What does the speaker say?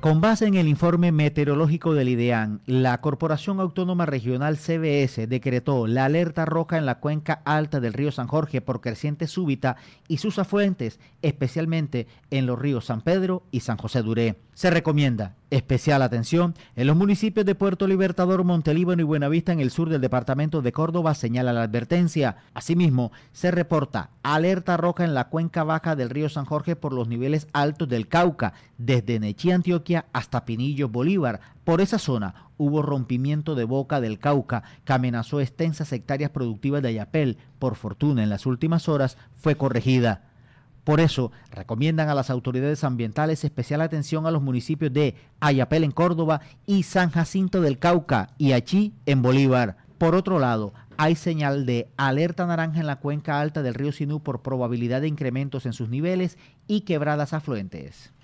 Con base en el informe meteorológico del IDEAN, la Corporación Autónoma Regional CBS decretó la alerta roja en la cuenca alta del río San Jorge por creciente súbita y sus afluentes, especialmente en los ríos San Pedro y San José Duré. Se recomienda Especial atención en los municipios de Puerto Libertador, Montelíbano y Buenavista en el sur del departamento de Córdoba señala la advertencia. Asimismo, se reporta alerta roja en la cuenca baja del río San Jorge por los niveles altos del Cauca, desde Nechí, Antioquia hasta Pinillo, Bolívar. Por esa zona hubo rompimiento de boca del Cauca que amenazó extensas hectáreas productivas de Ayapel. Por fortuna, en las últimas horas fue corregida. Por eso, recomiendan a las autoridades ambientales especial atención a los municipios de Ayapel en Córdoba y San Jacinto del Cauca y Achí en Bolívar. Por otro lado, hay señal de alerta naranja en la cuenca alta del río Sinú por probabilidad de incrementos en sus niveles y quebradas afluentes.